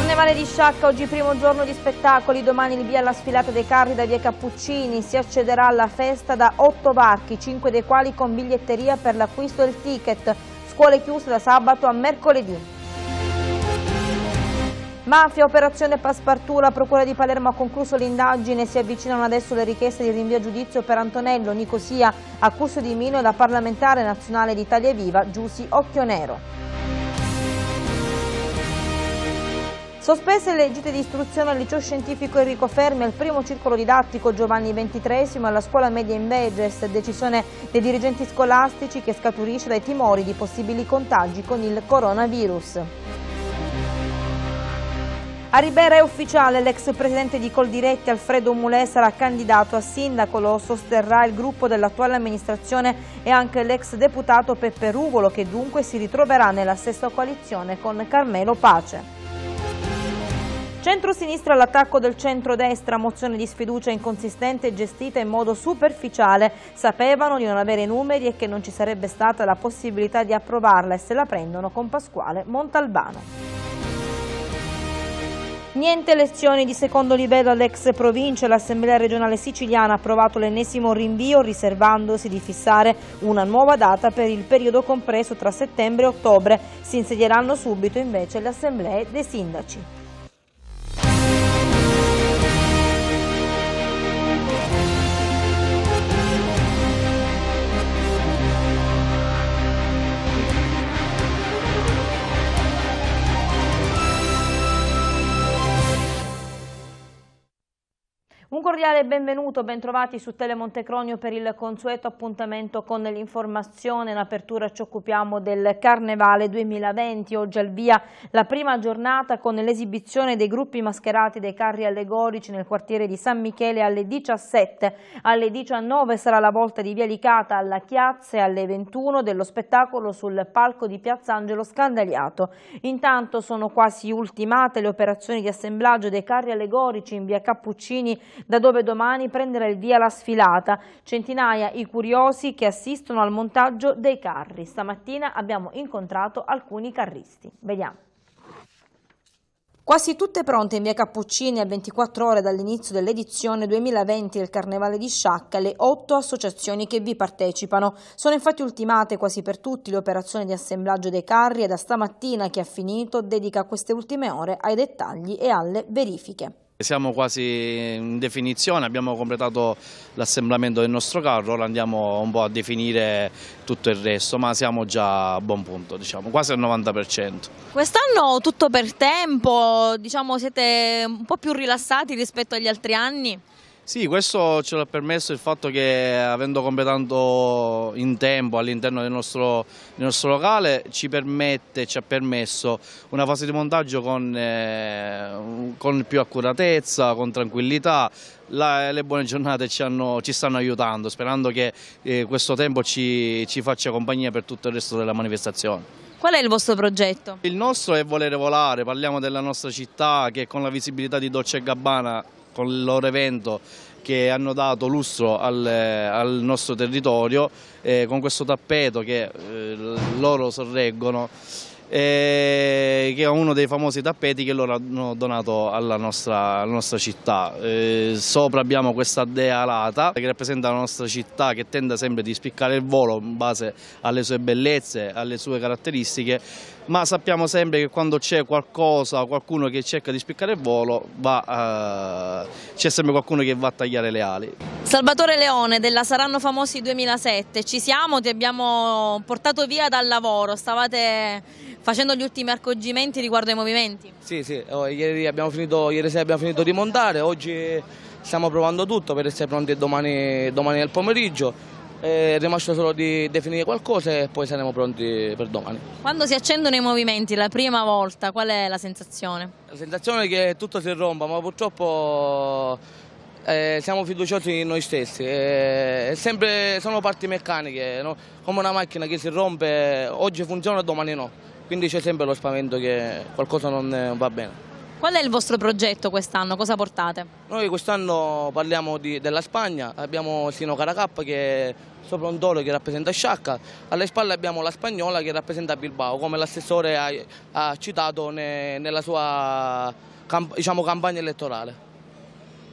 Carnevale di Sciacca, oggi primo giorno di spettacoli, domani il via alla sfilata dei carri da via Cappuccini, si accederà alla festa da otto varchi, cinque dei quali con biglietteria per l'acquisto del ticket, scuole chiuse da sabato a mercoledì. Mafia, operazione Passepartout, la Procura di Palermo ha concluso l'indagine, si avvicinano adesso le richieste di rinvio a giudizio per Antonello Nicosia, accuso di Mino e la parlamentare nazionale d'Italia Viva Giussi Occhionero. Sospese le gite di istruzione al liceo scientifico Enrico Fermi, al primo circolo didattico Giovanni XXIII, alla scuola media in Veges, decisione dei dirigenti scolastici che scaturisce dai timori di possibili contagi con il coronavirus. A Ribera è ufficiale, l'ex presidente di Coldiretti Alfredo Mulè sarà candidato a sindaco, lo sosterrà il gruppo dell'attuale amministrazione e anche l'ex deputato Peppe Rugolo che dunque si ritroverà nella stessa coalizione con Carmelo Pace. Centro-sinistra all'attacco del centro-destra, mozione di sfiducia inconsistente gestita in modo superficiale. Sapevano di non avere i numeri e che non ci sarebbe stata la possibilità di approvarla e se la prendono con Pasquale Montalbano. Niente elezioni di secondo livello all'ex provincia, l'Assemblea regionale siciliana ha approvato l'ennesimo rinvio riservandosi di fissare una nuova data per il periodo compreso tra settembre e ottobre. Si insedieranno subito invece le assemblee dei sindaci. Un cordiale benvenuto, bentrovati su Telemontecronio per il consueto appuntamento con l'informazione. In apertura ci occupiamo del Carnevale 2020, oggi al via la prima giornata con l'esibizione dei gruppi mascherati dei carri allegorici nel quartiere di San Michele alle 17. Alle 19 sarà la volta di Via Licata alla Chiazza e alle 21 dello spettacolo sul palco di Piazza Angelo Scandagliato. Intanto sono quasi ultimate le operazioni di assemblaggio dei carri allegorici in via Cappuccini da dove domani prenderà il via la sfilata. Centinaia i curiosi che assistono al montaggio dei carri. Stamattina abbiamo incontrato alcuni carristi. Vediamo. Quasi tutte pronte in via Cappuccini a 24 ore dall'inizio dell'edizione 2020 del Carnevale di Sciacca le otto associazioni che vi partecipano. Sono infatti ultimate quasi per tutti le operazioni di assemblaggio dei carri e da stamattina che ha finito dedica queste ultime ore ai dettagli e alle verifiche. Siamo quasi in definizione, abbiamo completato l'assemblamento del nostro carro, ora andiamo un po' a definire tutto il resto, ma siamo già a buon punto, diciamo, quasi al 90%. Quest'anno tutto per tempo, diciamo, siete un po' più rilassati rispetto agli altri anni? Sì, questo ce l'ha permesso il fatto che avendo completato in tempo all'interno del, del, nostro locale ci permette, ci ha permesso una fase di montaggio con, eh, con più accuratezza, con tranquillità, la, le buone giornate ci, hanno, ci, stanno aiutando, sperando che eh, questo tempo ci, ci faccia compagnia per tutto il resto della manifestazione. Qual è il vostro progetto? Il nostro è volere volare, parliamo della nostra città che con la visibilità di Dolce Gabbana con il loro evento che hanno dato lustro al, al nostro territorio eh, con questo tappeto che eh, loro sorreggono eh, che è uno dei famosi tappeti che loro hanno donato alla nostra, alla nostra città. Eh, sopra abbiamo questa dea alata che rappresenta la nostra città che tende sempre di spiccare il volo in base alle sue bellezze, alle sue caratteristiche ma sappiamo sempre che quando c'è qualcosa, qualcuno che cerca di spiccare il volo, eh, c'è sempre qualcuno che va a tagliare le ali. Salvatore Leone della Saranno Famosi 2007, ci siamo, ti abbiamo portato via dal lavoro, stavate facendo gli ultimi accorgimenti riguardo ai movimenti? Sì, sì, oh, ieri, finito, ieri sera abbiamo finito di montare, oggi stiamo provando tutto per essere pronti domani, domani nel pomeriggio eh, è rimasto solo di definire qualcosa e poi saremo pronti per domani. Quando si accendono i movimenti la prima volta, qual è la sensazione? La sensazione è che tutto si rompa, ma purtroppo eh, siamo fiduciosi in noi stessi. Eh, sempre, sono parti meccaniche, no? come una macchina che si rompe, oggi funziona, e domani no. Quindi c'è sempre lo spavento che qualcosa non eh, va bene. Qual è il vostro progetto quest'anno? Cosa portate? Noi quest'anno parliamo di, della Spagna, abbiamo Sino Caracap che è sopra un toro che rappresenta Sciacca, alle spalle abbiamo la Spagnola che rappresenta Bilbao, come l'assessore ha, ha citato ne, nella sua diciamo, campagna elettorale.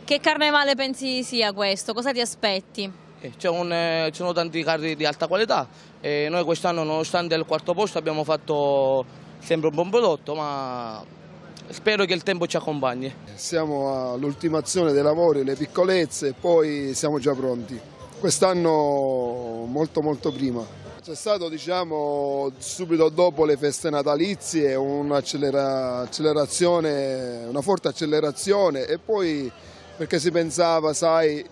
Che carnevale pensi sia questo? Cosa ti aspetti? Eh, eh, ci sono tanti carri di alta qualità e eh, noi quest'anno nonostante il quarto posto abbiamo fatto sempre un buon prodotto ma spero che il tempo ci accompagni. Siamo all'ultimazione dei lavori, le piccolezze, poi siamo già pronti. Quest'anno molto molto prima. C'è stato diciamo subito dopo le feste natalizie un'accelerazione, una forte accelerazione e poi perché si pensava, sai,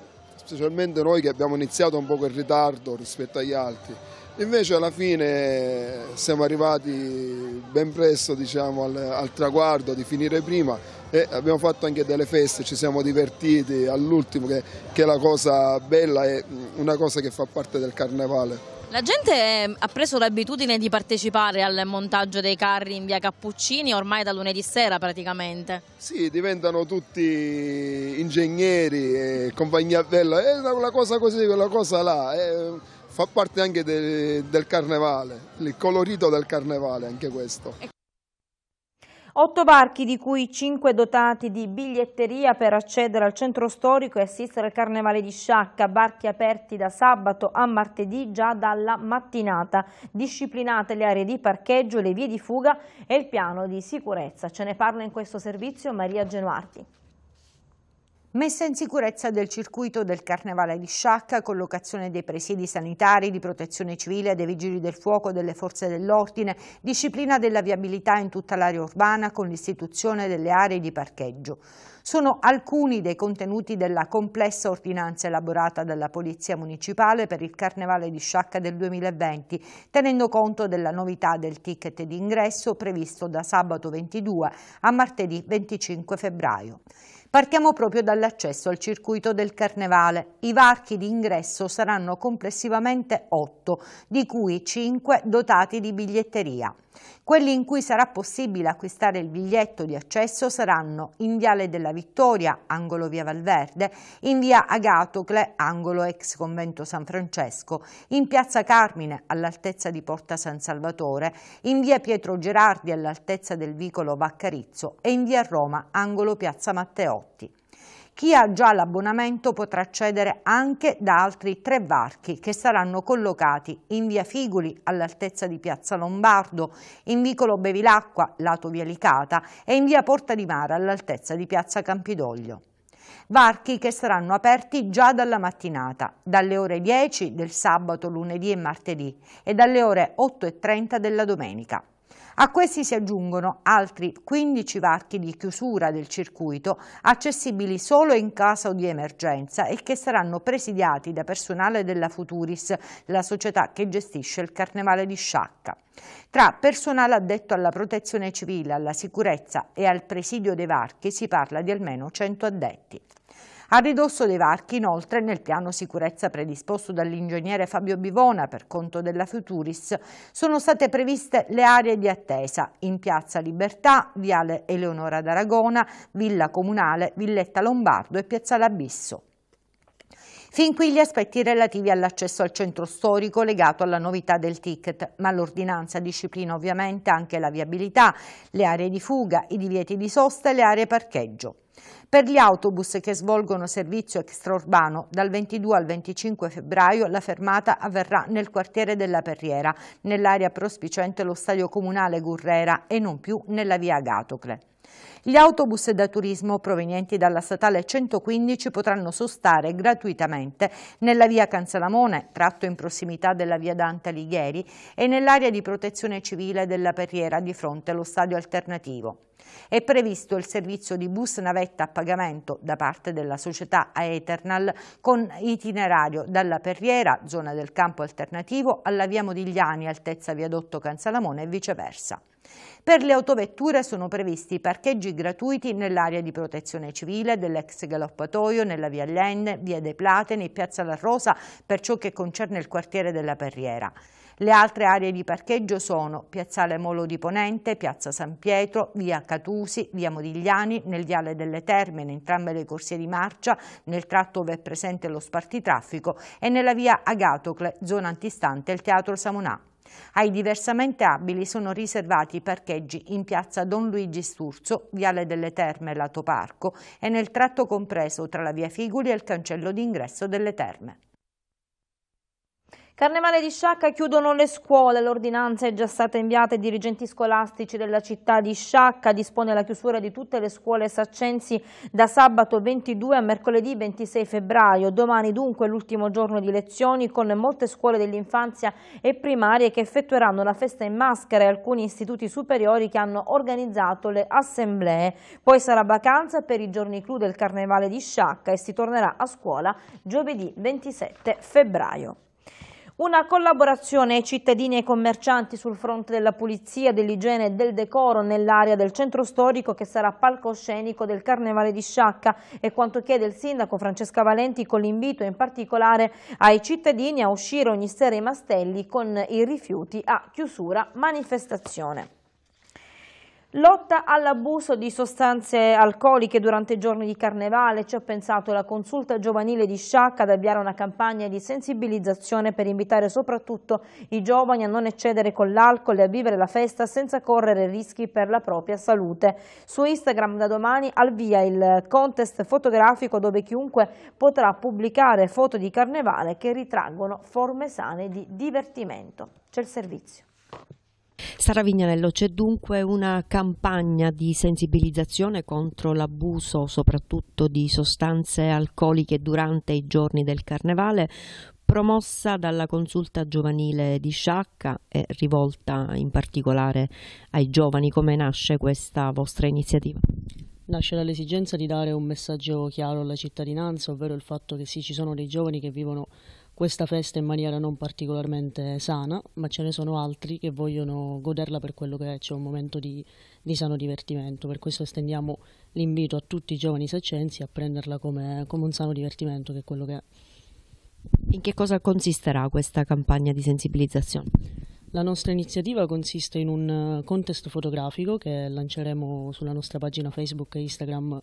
specialmente noi che abbiamo iniziato un po' in ritardo rispetto agli altri. Invece alla fine eh, siamo arrivati ben presto diciamo, al, al, traguardo di finire prima e abbiamo fatto anche delle feste, ci siamo divertiti all'ultimo che, che è la cosa bella e mm, una cosa che fa parte del carnevale. La gente ehm, ha preso l'abitudine di partecipare al montaggio dei carri in via Cappuccini ormai da lunedì sera praticamente. Sì, diventano tutti ingegneri, e compagnia bella, è una cosa così, quella cosa là, è, fa parte anche de, del carnevale, il colorito del carnevale anche questo. Otto barchi, di cui cinque dotati di biglietteria per accedere al centro storico e assistere al Carnevale di Sciacca, barchi aperti da sabato a martedì già dalla mattinata, disciplinate le aree di parcheggio, le vie di fuga e il piano di sicurezza. Ce ne parla in questo servizio Maria Genuardi. Messa in sicurezza del circuito del Carnevale di Sciacca, collocazione dei presidi sanitari, di protezione civile, dei vigili del fuoco, delle forze dell'ordine, disciplina della viabilità in tutta l'area urbana con l'istituzione delle aree di parcheggio. Sono alcuni dei contenuti della complessa ordinanza elaborata dalla Polizia Municipale per il Carnevale di Sciacca del 2020, tenendo conto della novità del ticket d'ingresso previsto da sabato 22 a martedì 25 febbraio. Partiamo proprio dall'accesso al circuito del carnevale. I varchi di ingresso saranno complessivamente 8, di cui 5 dotati di biglietteria. Quelli in cui sarà possibile acquistare il biglietto di accesso saranno in Viale della Vittoria, angolo Via Valverde, in Via Agatocle, angolo ex convento San Francesco, in Piazza Carmine, all'altezza di Porta San Salvatore, in Via Pietro Gerardi, all'altezza del vicolo Baccarizzo e in Via Roma, angolo Piazza Matteotti. Chi ha già l'abbonamento potrà accedere anche da altri tre varchi che saranno collocati in via Figuli all'altezza di Piazza Lombardo, in vicolo Bevilacqua, lato via Licata e in via Porta di Mare all'altezza di Piazza Campidoglio. Varchi che saranno aperti già dalla mattinata, dalle ore 10 del sabato, lunedì e martedì e dalle ore 8.30 della domenica. A questi si aggiungono altri 15 varchi di chiusura del circuito, accessibili solo in caso di emergenza e che saranno presidiati da personale della Futuris, la società che gestisce il Carnevale di Sciacca. Tra personale addetto alla protezione civile, alla sicurezza e al presidio dei varchi si parla di almeno 100 addetti. A ridosso dei varchi, inoltre, nel piano sicurezza predisposto dall'ingegnere Fabio Bivona per conto della Futuris, sono state previste le aree di attesa in Piazza Libertà, Viale Eleonora d'Aragona, Villa Comunale, Villetta Lombardo e Piazza Labisso. Fin qui gli aspetti relativi all'accesso al centro storico legato alla novità del ticket, ma l'ordinanza disciplina ovviamente anche la viabilità, le aree di fuga, i divieti di sosta e le aree parcheggio. Per gli autobus che svolgono servizio extraurbano dal 22 al 25 febbraio la fermata avverrà nel quartiere della Perriera, nell'area prospiciente lo stadio comunale Gurrera e non più nella via Agatocle. Gli autobus da turismo provenienti dalla statale 115 potranno sostare gratuitamente nella via Canzalamone, tratto in prossimità della via Dante Alighieri, e nell'area di protezione civile della Perriera di fronte allo stadio alternativo. È previsto il servizio di bus navetta a pagamento da parte della società Aeternal con itinerario dalla Perriera, zona del campo alternativo, alla via Modigliani, altezza viadotto Cansalamone e viceversa. Per le autovetture sono previsti parcheggi gratuiti nell'area di protezione civile dell'ex galoppatoio, nella via Lenne, via dei Plateni, piazza La Rosa per ciò che concerne il quartiere della Perriera. Le altre aree di parcheggio sono Piazzale Molo di Ponente, Piazza San Pietro, Via Catusi, Via Modigliani, nel Viale delle Terme, in entrambe le corsie di marcia, nel tratto dove è presente lo spartitraffico e nella Via Agatocle, zona antistante il Teatro Samonà. Ai diversamente abili sono riservati i parcheggi in piazza Don Luigi Sturzo, Viale delle Terme e Lato Parco e nel tratto compreso tra la via Figuli e il cancello d'ingresso delle Terme. Carnevale di Sciacca chiudono le scuole, l'ordinanza è già stata inviata ai dirigenti scolastici della città di Sciacca, dispone la chiusura di tutte le scuole saccensi da sabato 22 a mercoledì 26 febbraio, domani dunque l'ultimo giorno di lezioni con molte scuole dell'infanzia e primarie che effettueranno la festa in maschera e alcuni istituti superiori che hanno organizzato le assemblee. Poi sarà vacanza per i giorni clou del Carnevale di Sciacca e si tornerà a scuola giovedì 27 febbraio. Una collaborazione ai cittadini e ai commercianti sul fronte della pulizia, dell'igiene e del decoro nell'area del centro storico che sarà palcoscenico del Carnevale di Sciacca e quanto chiede il sindaco Francesca Valenti con l'invito in particolare ai cittadini a uscire ogni sera ai mastelli con i rifiuti a chiusura manifestazione. Lotta all'abuso di sostanze alcoliche durante i giorni di carnevale, ci ho pensato la consulta giovanile di Sciacca ad avviare una campagna di sensibilizzazione per invitare soprattutto i giovani a non eccedere con l'alcol e a vivere la festa senza correre rischi per la propria salute. Su Instagram da domani al via il contest fotografico dove chiunque potrà pubblicare foto di carnevale che ritraggono forme sane di divertimento. C'è il servizio. Sara Vignanello, c'è dunque una campagna di sensibilizzazione contro l'abuso soprattutto di sostanze alcoliche durante i giorni del carnevale promossa dalla consulta giovanile di Sciacca e rivolta in particolare ai giovani. Come nasce questa vostra iniziativa? Nasce dall'esigenza di dare un messaggio chiaro alla cittadinanza, ovvero il fatto che sì, ci sono dei giovani che vivono questa festa in maniera non particolarmente sana, ma ce ne sono altri che vogliono goderla per quello che è, cioè un momento di, di sano divertimento. Per questo estendiamo l'invito a tutti i giovani saccensi a prenderla come, come un sano divertimento, che è quello che è. In che cosa consisterà questa campagna di sensibilizzazione? La nostra iniziativa consiste in un contest fotografico che lanceremo sulla nostra pagina Facebook e Instagram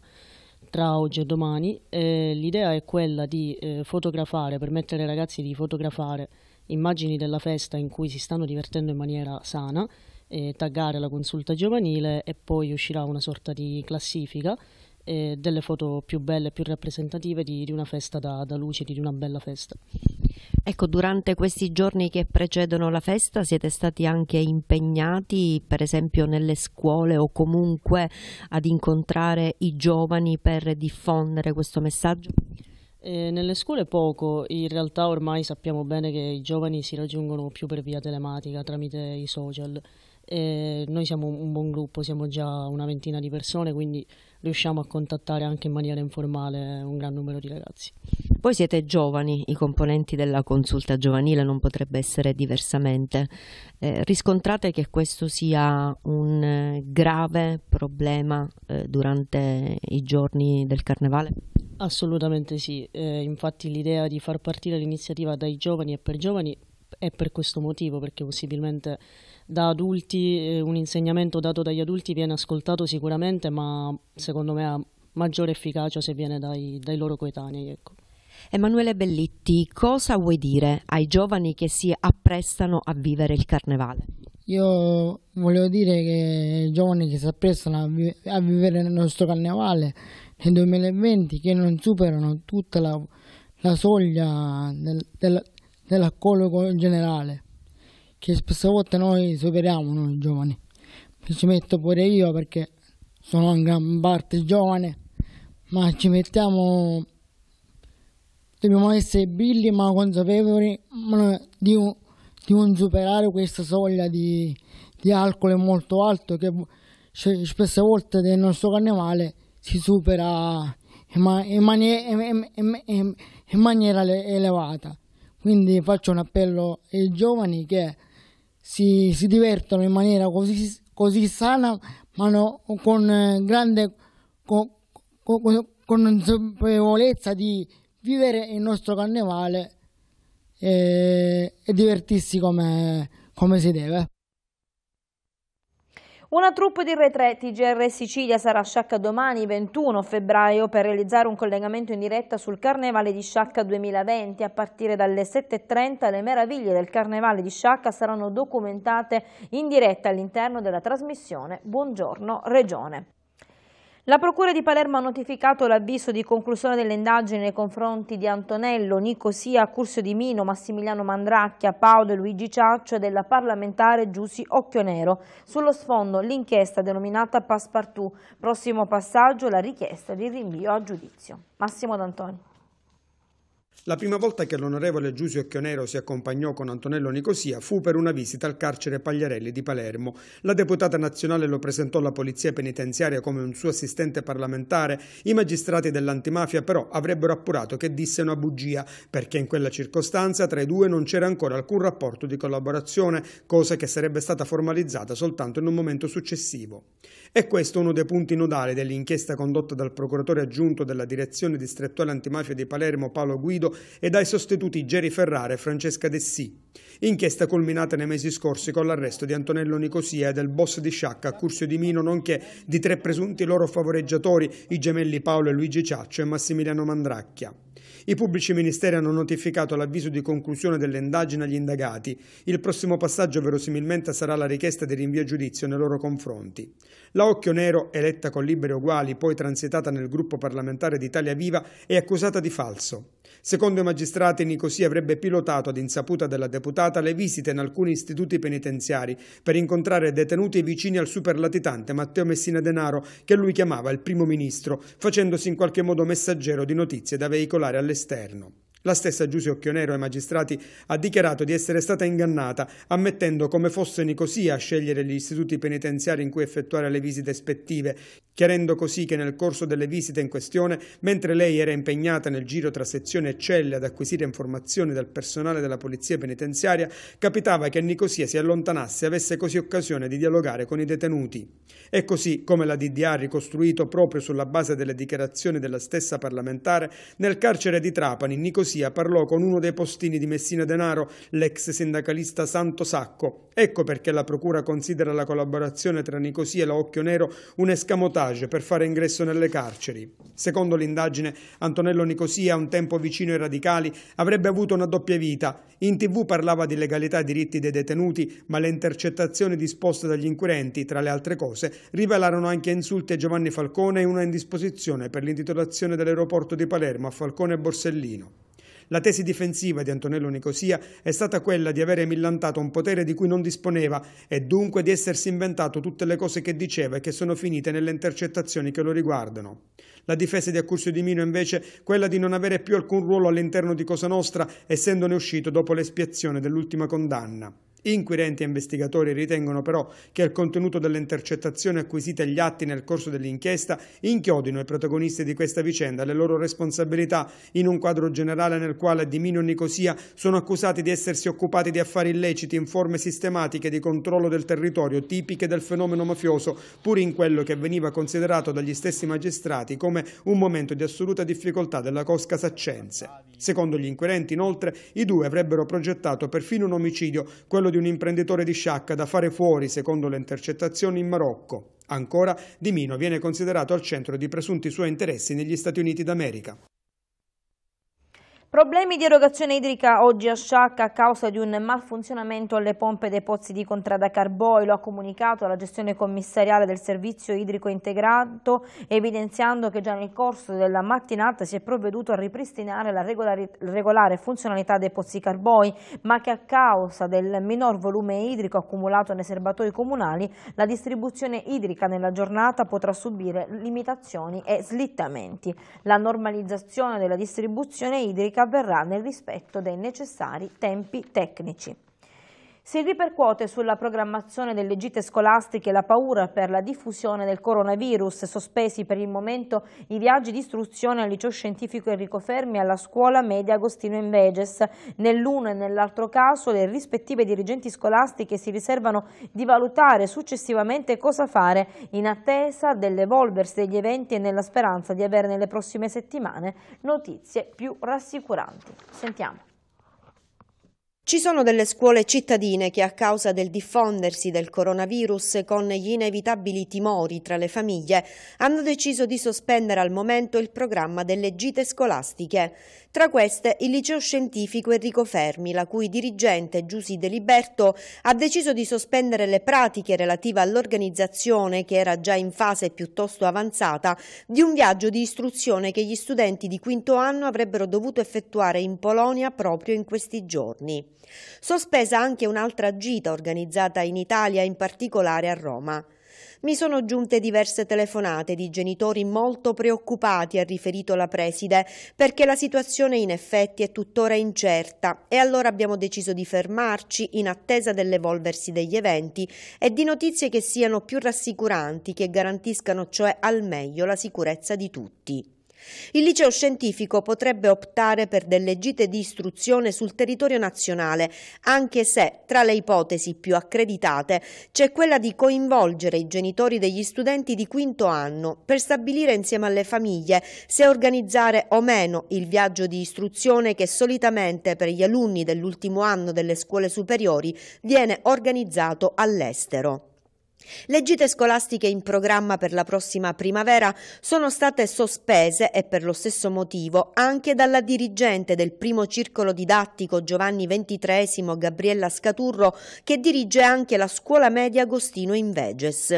tra oggi e domani. Eh, l'idea è quella di eh, fotografare, permettere ai ragazzi di fotografare immagini della festa in cui si stanno divertendo in maniera sana, eh, taggare la consulta giovanile e poi uscirà una sorta di classifica e delle foto più belle, più rappresentative di, di una festa da, da luce, di una bella festa. Ecco, durante questi giorni che precedono la festa siete stati anche impegnati, per esempio, nelle scuole o comunque ad incontrare i giovani per diffondere questo messaggio? Eh, nelle scuole poco, in realtà ormai sappiamo bene che i giovani si raggiungono più per via telematica, tramite i social. Eh, noi siamo un buon gruppo, siamo già una ventina di persone, quindi riusciamo a contattare anche in maniera informale un gran numero di ragazzi. Voi siete giovani, i componenti della consulta giovanile non potrebbe essere diversamente. Eh, riscontrate che questo sia un eh, grave problema eh, durante i giorni del carnevale? Assolutamente sì, eh, infatti l'idea di far partire l'iniziativa dai giovani e per giovani è per questo motivo, perché possibilmente da adulti, eh, un insegnamento dato dagli adulti viene ascoltato sicuramente, ma secondo me ha maggiore efficacia se viene dai, dai loro coetanei. Ecco. Emanuele Bellitti, cosa vuoi dire ai giovani che si apprestano a vivere il carnevale? Io volevo dire che i giovani che si apprestano a, vi a vivere il nostro carnevale nel 2020, che non superano tutta la, la soglia del, del, dell'accollo generale, che spesso volte noi superiamo noi giovani. ci metto pure io perché sono in gran parte giovane, ma ci mettiamo, dobbiamo essere billi ma consapevoli di, di, non superare questa soglia di, di alcol molto alto che spesse volte nel nostro carnevale si supera in, mani- in maniera elevata. Quindi faccio un appello ai giovani che si, si divertono in maniera così, così sana, ma no, con eh, grande consapevolezza di vivere il nostro carnevale e, eh, e divertirsi come, come si deve. Una troupe di retreti TGR Sicilia sarà a Sciacca domani 21 febbraio per realizzare un collegamento in diretta sul Carnevale di Sciacca 2020. A partire dalle 7.30 le meraviglie del Carnevale di Sciacca saranno documentate in diretta all'interno della trasmissione Buongiorno Regione. La Procura di Palermo ha notificato l'avviso di conclusione delle indagini nei confronti di Antonello, Nicosia, Curso di Mino, Massimiliano Mandracchia, Paolo e Luigi Ciaccio e della parlamentare Giussi Occhionero. Sullo sfondo l'inchiesta denominata Passepartout. Prossimo passaggio la richiesta di rinvio a giudizio. Massimo D'Antoni. La prima volta che l'onorevole Giusio Chionero si accompagnò con Antonello Nicosia fu per una visita al carcere Pagliarelli di Palermo. La deputata nazionale lo presentò alla polizia penitenziaria come un suo assistente parlamentare. I magistrati dell'antimafia però avrebbero appurato che disse una bugia, perché in quella circostanza tra i due non c'era ancora alcun rapporto di collaborazione, cosa che sarebbe stata formalizzata soltanto in un momento successivo. È questo uno dei punti nodali dell'inchiesta condotta dal procuratore aggiunto della direzione distrettuale antimafia di Palermo Paolo Guido e dai sostituti Geri Ferrara e Francesca Dessì. Inchiesta culminata nei mesi scorsi con l'arresto di Antonello Nicosia e del boss di Sciacca a Cursio di Mino, nonché di tre presunti loro favoreggiatori, i gemelli Paolo e Luigi Ciaccio e Massimiliano Mandracchia. I pubblici ministeri hanno notificato l'avviso di conclusione delle indagini agli indagati. Il prossimo passaggio verosimilmente sarà la richiesta di rinvio a giudizio nei loro confronti. La Occhio Nero, eletta con liberi uguali, poi transitata nel gruppo parlamentare d'Italia Viva, è accusata di falso. Secondo i magistrati, Nicosia avrebbe pilotato ad insaputa della deputata le visite in alcuni istituti penitenziari per incontrare detenuti vicini al superlatitante Matteo Messina Denaro, che lui chiamava il primo ministro, facendosi in qualche modo messaggero di notizie da veicolare all'esterno. La stessa Giusy Occhionero ai magistrati ha dichiarato di essere stata ingannata, ammettendo come fosse Nicosia a scegliere gli istituti penitenziari in cui effettuare le visite ispettive, chiarendo così che nel corso delle visite in questione, mentre lei era impegnata nel giro tra sezione e celle ad acquisire informazioni dal personale della polizia penitenziaria, capitava che Nicosia si allontanasse e avesse così occasione di dialogare con i detenuti. E così, come la DDA ha ricostruito proprio sulla base delle dichiarazioni della stessa parlamentare, nel carcere di Trapani Nicosia gelosia parlò con uno dei postini di Messina Denaro, l'ex sindacalista Santo Sacco. Ecco perché la Procura considera la collaborazione tra Nicosia e la Occhio Nero un escamotage per fare ingresso nelle carceri. Secondo l'indagine, Antonello Nicosia, un tempo vicino ai radicali, avrebbe avuto una doppia vita. In tv parlava di legalità e diritti dei detenuti, ma le intercettazioni disposte dagli inquirenti, tra le altre cose, rivelarono anche insulti a Giovanni Falcone e una indisposizione per l'intitolazione dell'aeroporto di Palermo a Falcone e Borsellino. La tesi difensiva di Antonello Nicosia è stata quella di avere millantato un potere di cui non disponeva e dunque di essersi inventato tutte le cose che diceva e che sono finite nelle intercettazioni che lo riguardano. La difesa di Accursio di Mino invece quella di non avere più alcun ruolo all'interno di Cosa Nostra, essendone uscito dopo l'espiazione dell'ultima condanna. Inquirenti e investigatori ritengono però che il contenuto delle intercettazioni acquisite agli atti nel corso dell'inchiesta inchiodino i protagonisti di questa vicenda, le loro responsabilità in un quadro generale nel quale Di e Nicosia sono accusati di essersi occupati di affari illeciti in forme sistematiche di controllo del territorio tipiche del fenomeno mafioso, pur in quello che veniva considerato dagli stessi magistrati come un momento di assoluta difficoltà della cosca saccense. Secondo gli inquirenti, inoltre, i due avrebbero progettato perfino un omicidio, quello di un imprenditore di Sciacca da fare fuori, secondo le intercettazioni, in Marocco. Ancora, Di Mino viene considerato al centro di presunti suoi interessi negli Stati Uniti d'America. Problemi di erogazione idrica oggi a Sciacca a causa di un malfunzionamento alle pompe dei pozzi di Contrada Carboi, lo ha comunicato la gestione commissariale del servizio idrico integrato, evidenziando che già nel corso della mattinata si è provveduto a ripristinare la regolare, regolare funzionalità dei pozzi Carboi, ma che a causa del minor volume idrico accumulato nei serbatoi comunali, la distribuzione idrica nella giornata potrà subire limitazioni e slittamenti. La normalizzazione della distribuzione idrica avverrà nel rispetto dei necessari tempi tecnici. Si ripercuote sulla programmazione delle gite scolastiche la paura per la diffusione del coronavirus, sospesi per il momento i viaggi di istruzione al liceo scientifico Enrico Fermi e alla scuola media Agostino in Veges. Nell'uno e nell'altro caso le rispettive dirigenti scolastiche si riservano di valutare successivamente cosa fare in attesa dell'evolversi degli eventi e nella speranza di avere nelle prossime settimane notizie più rassicuranti. Sentiamo. Ci sono delle scuole cittadine che a causa del diffondersi del coronavirus con gli inevitabili timori tra le famiglie hanno deciso di sospendere al momento il programma delle gite scolastiche. Tra queste il liceo scientifico Enrico Fermi, la cui dirigente Giusy De Liberto ha deciso di sospendere le pratiche relative all'organizzazione che era già in fase piuttosto avanzata di un viaggio di istruzione che gli studenti di quinto anno avrebbero dovuto effettuare in Polonia proprio in questi giorni. Sospesa anche un'altra gita organizzata in Italia, in particolare a Roma. Mi sono giunte diverse telefonate di genitori molto preoccupati, ha riferito la preside, perché la situazione in effetti è tuttora incerta e allora abbiamo deciso di fermarci in attesa dell'evolversi degli eventi e di notizie che siano più rassicuranti, che garantiscano cioè al meglio la sicurezza di tutti. Il liceo scientifico potrebbe optare per delle gite di istruzione sul territorio nazionale, anche se tra le ipotesi più accreditate c'è quella di coinvolgere i genitori degli studenti di quinto anno per stabilire insieme alle famiglie se organizzare o meno il viaggio di istruzione che solitamente per gli alunni dell'ultimo anno delle scuole superiori viene organizzato all'estero. Le gite scolastiche in programma per la prossima primavera sono state sospese e per lo stesso motivo anche dalla dirigente del primo circolo didattico Giovanni XXIII Gabriella Scaturro che dirige anche la scuola media Agostino Inveges.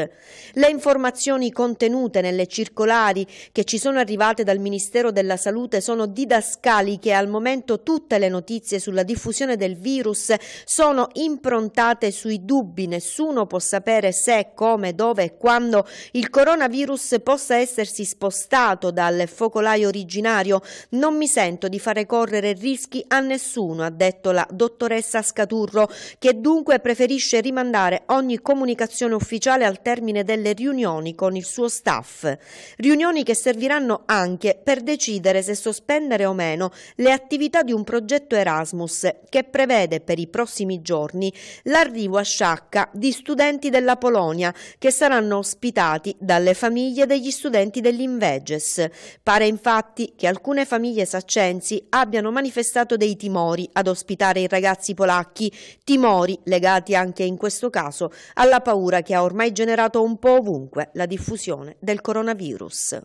Le informazioni contenute nelle circolari che ci sono arrivate dal Ministero della Salute sono didascaliche e al momento tutte le notizie sulla diffusione del virus sono improntate sui dubbi, nessuno può sapere se se, come, dove e quando il coronavirus possa essersi spostato dal focolaio originario, non mi sento di fare correre rischi a nessuno, ha detto la dottoressa Scaturro, che dunque preferisce rimandare ogni comunicazione ufficiale al termine delle riunioni con il suo staff. Riunioni che serviranno anche per decidere se sospendere o meno le attività di un progetto Erasmus che prevede per i prossimi giorni l'arrivo a Sciacca di studenti della Polonia Colonia che saranno ospitati dalle famiglie degli studenti dell'Inveges. Pare infatti che alcune famiglie saccensi abbiano manifestato dei timori ad ospitare i ragazzi polacchi, timori legati anche in questo caso alla paura che ha ormai generato un po' ovunque la diffusione del coronavirus.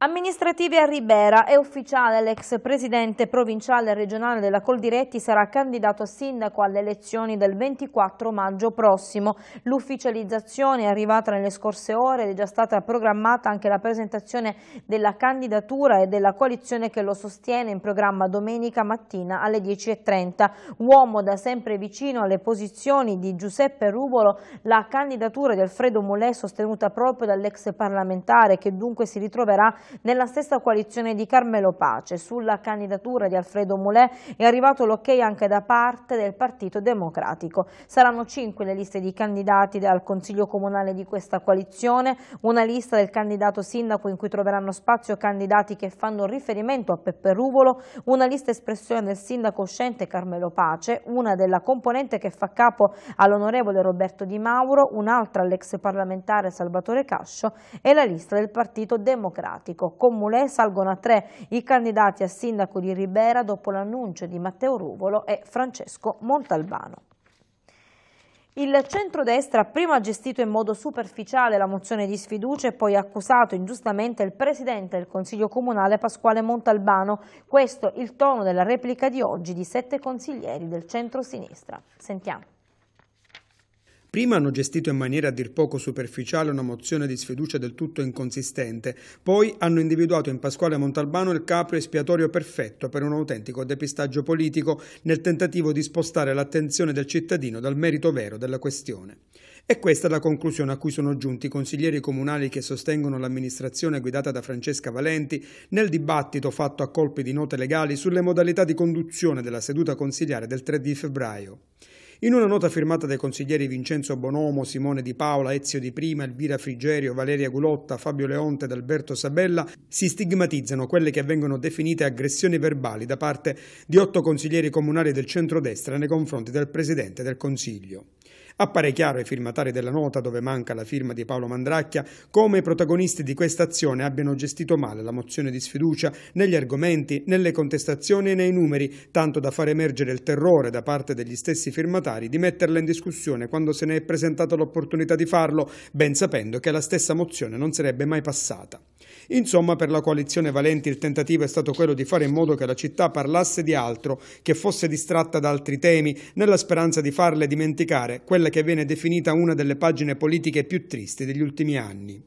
Amministrative a Ribera è ufficiale, l'ex presidente provinciale e regionale della Coldiretti sarà candidato a sindaco alle elezioni del 24 maggio prossimo. L'ufficializzazione è arrivata nelle scorse ore ed è già stata programmata anche la presentazione della candidatura e della coalizione che lo sostiene in programma domenica mattina alle 10.30. Uomo da sempre vicino alle posizioni di Giuseppe Rubolo, la candidatura di Alfredo Mulè sostenuta proprio dall'ex parlamentare che dunque si ritroverà nella stessa coalizione di Carmelo Pace. Sulla candidatura di Alfredo Moulet è arrivato l'ok anche da parte del Partito Democratico. Saranno cinque le liste di candidati al Consiglio Comunale di questa coalizione, una lista del candidato sindaco in cui troveranno spazio candidati che fanno riferimento a Peppe Ruvolo, una lista espressione del sindaco uscente Carmelo Pace, una della componente che fa capo all'onorevole Roberto Di Mauro, un'altra all'ex parlamentare Salvatore Cascio e la lista del Partito Democratico politico. Con Mulè salgono a tre i candidati a sindaco di Ribera dopo l'annuncio di Matteo Ruvolo e Francesco Montalbano. Il centrodestra prima ha gestito in modo superficiale la mozione di sfiducia e poi ha accusato ingiustamente il presidente del Consiglio Comunale Pasquale Montalbano. Questo il tono della replica di oggi di sette consiglieri del centro-sinistra. Sentiamo. Prima hanno gestito in maniera a dir poco superficiale una mozione di sfiducia del tutto inconsistente, poi hanno individuato in Pasquale Montalbano il capo espiatorio perfetto per un autentico depistaggio politico nel tentativo di spostare l'attenzione del cittadino dal merito vero della questione. E questa è la conclusione a cui sono giunti i consiglieri comunali che sostengono l'amministrazione guidata da Francesca Valenti nel dibattito fatto a colpi di note legali sulle modalità di conduzione della seduta consigliare del 3 di febbraio. In una nota firmata dai consiglieri Vincenzo Bonomo, Simone Di Paola, Ezio Di Prima, Elvira Frigerio, Valeria Gulotta, Fabio Leonte ed Alberto Sabella, si stigmatizzano quelle che vengono definite aggressioni verbali da parte di otto consiglieri comunali del centrodestra nei confronti del Presidente del Consiglio. Appare chiaro ai firmatari della nota, dove manca la firma di Paolo Mandracchia, come i protagonisti di questa azione abbiano gestito male la mozione di sfiducia negli argomenti, nelle contestazioni e nei numeri, tanto da far emergere il terrore da parte degli stessi firmatari di metterla in discussione quando se ne è presentata l'opportunità di farlo, ben sapendo che la stessa mozione non sarebbe mai passata. Insomma, per la coalizione Valenti il tentativo è stato quello di fare in modo che la città parlasse di altro, che fosse distratta da altri temi, nella speranza di farle dimenticare quella che viene definita una delle pagine politiche più tristi degli ultimi anni.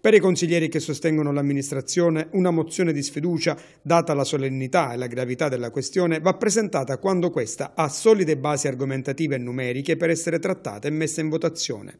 Per i consiglieri che sostengono l'amministrazione, una mozione di sfiducia, data la solennità e la gravità della questione, va presentata quando questa ha solide basi argomentative e numeriche per essere trattata e messa in votazione.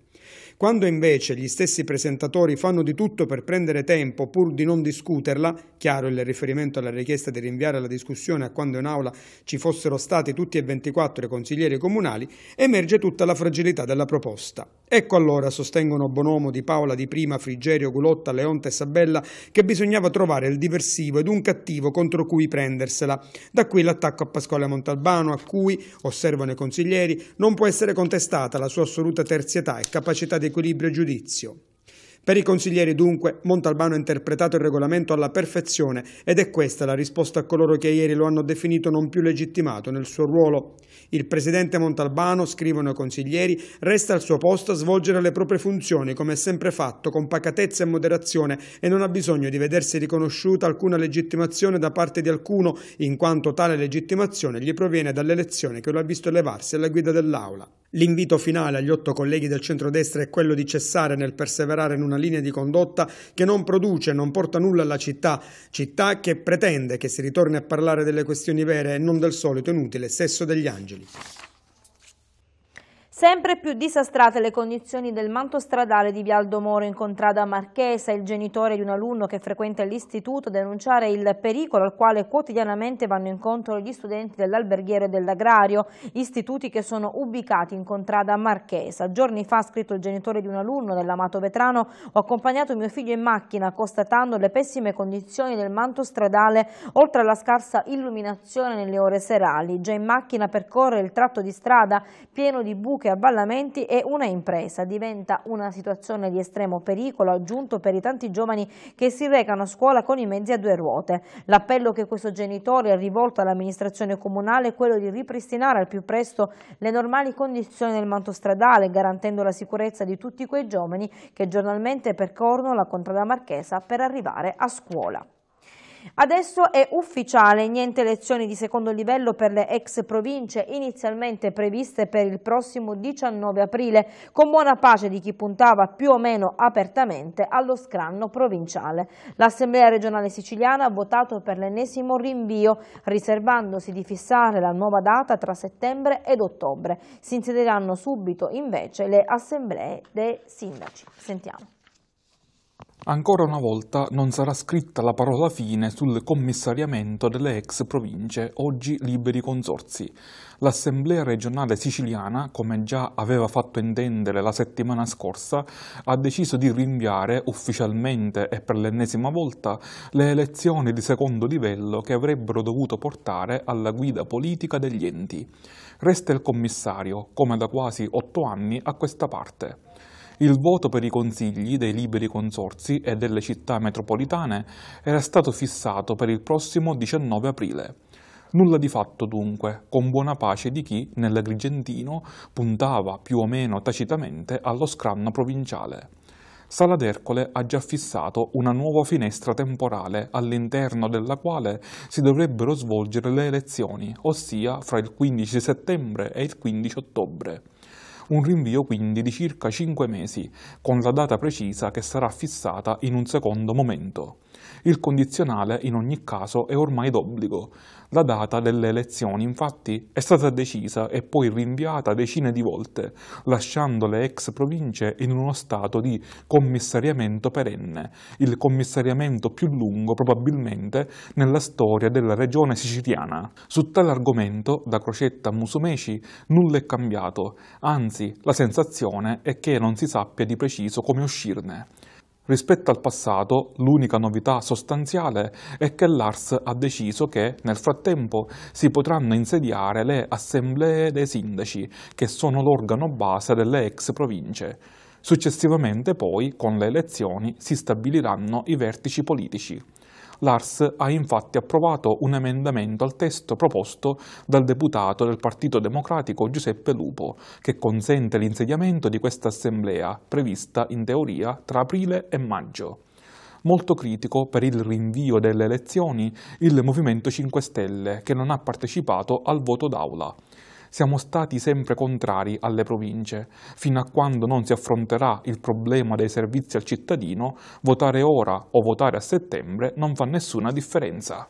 Quando invece gli stessi presentatori fanno di tutto per prendere tempo pur di non discuterla, chiaro il riferimento alla richiesta di rinviare la discussione a quando in aula ci fossero stati tutti e 24 i consiglieri comunali, emerge tutta la fragilità della proposta. Ecco allora, sostengono Bonomo di Paola di Prima, Frigerio, Gulotta, Leonte e Sabella, che bisognava trovare il diversivo ed un cattivo contro cui prendersela. Da qui l'attacco a Pasquale Montalbano, a cui, osservano i consiglieri, non può essere contestata la sua assoluta terzietà e capacità di equilibrio giudizio. Per i consiglieri dunque Montalbano ha interpretato il regolamento alla perfezione ed è questa la risposta a coloro che ieri lo hanno definito non più legittimato nel suo ruolo. Il presidente Montalbano, scrivono i consiglieri, resta al suo posto a svolgere le proprie funzioni come è sempre fatto, con pacatezza e moderazione e non ha bisogno di vedersi riconosciuta alcuna legittimazione da parte di alcuno, in quanto tale legittimazione gli proviene dall'elezione che lo ha visto elevarsi alla guida dell'Aula. L'invito finale agli otto colleghi del centrodestra è quello di cessare nel perseverare in un una linea di condotta che non produce, non porta nulla alla città, città che pretende che si ritorni a parlare delle questioni vere e non del solito inutile sesso degli angeli. Sempre più disastrate le condizioni del manto stradale di Vialdo Moro in contrada Marchesa, il genitore di un alunno che frequenta l'istituto denunciare il pericolo al quale quotidianamente vanno incontro gli studenti dell'alberghiero e dell'agrario, istituti che sono ubicati in contrada Marchesa. Giorni fa, scritto il genitore di un alunno dell'Amato Vetrano, ho accompagnato mio figlio in macchina constatando le pessime condizioni del manto stradale oltre alla scarsa illuminazione nelle ore serali. Già in macchina percorre il tratto di strada pieno di buche avvallamenti è una impresa, diventa una situazione di estremo pericolo aggiunto per i tanti giovani che si recano a scuola con i mezzi a due ruote. L'appello che questo genitore ha rivolto all'amministrazione comunale è quello di ripristinare al più presto le normali condizioni del manto stradale, garantendo la sicurezza di tutti quei giovani che giornalmente percorrono la contrada marchesa per arrivare a scuola. Adesso è ufficiale, niente elezioni di secondo livello per le ex province inizialmente previste per il prossimo 19 aprile, con buona pace di chi puntava più o meno apertamente allo scranno provinciale. L'Assemblea regionale siciliana ha votato per l'ennesimo rinvio, riservandosi di fissare la nuova data tra settembre ed ottobre. Si insiederanno subito invece le assemblee dei sindaci. Sentiamo. Ancora una volta non sarà scritta la parola fine sul commissariamento delle ex province, oggi liberi consorzi. L'Assemblea regionale siciliana, come già aveva fatto intendere la settimana scorsa, ha deciso di rinviare ufficialmente e per l'ennesima volta le elezioni di secondo livello che avrebbero dovuto portare alla guida politica degli enti. Resta il commissario, come da quasi otto anni a questa parte il voto per i consigli dei liberi consorzi e delle città metropolitane era stato fissato per il prossimo 19 aprile. Nulla di fatto dunque, con buona pace di chi, nell'Agrigentino, puntava più o meno tacitamente allo scranno provinciale. Sala d'Ercole ha già fissato una nuova finestra temporale all'interno della quale si dovrebbero svolgere le elezioni, ossia fra il 15 settembre e il 15 ottobre un rinvio quindi di circa 5 mesi, con la data precisa che sarà fissata in un secondo momento. Il condizionale, in ogni caso, è ormai d'obbligo. La data delle elezioni, infatti, è stata decisa e poi rinviata decine di volte, lasciando le ex province in uno stato di commissariamento perenne, il commissariamento più lungo probabilmente nella storia della regione siciliana. Su tale argomento, da Crocetta a Musumeci, nulla è cambiato, anzi la sensazione è che non si sappia di preciso come uscirne. Rispetto al passato, l'unica novità sostanziale è che l'ARS ha deciso che, nel frattempo, si potranno insediare le assemblee dei sindaci, che sono l'organo base delle ex province. Successivamente, poi, con le elezioni, si stabiliranno i vertici politici. L'ARS ha infatti approvato un emendamento al testo proposto dal deputato del Partito Democratico Giuseppe Lupo, che consente l'insediamento di questa assemblea, prevista in teoria tra aprile e maggio molto critico per il rinvio delle elezioni il Movimento 5 Stelle, che non ha partecipato al voto d'aula siamo stati sempre contrari alle province. Fino a quando non si affronterà il problema dei servizi al cittadino, votare ora o votare a settembre non fa nessuna differenza.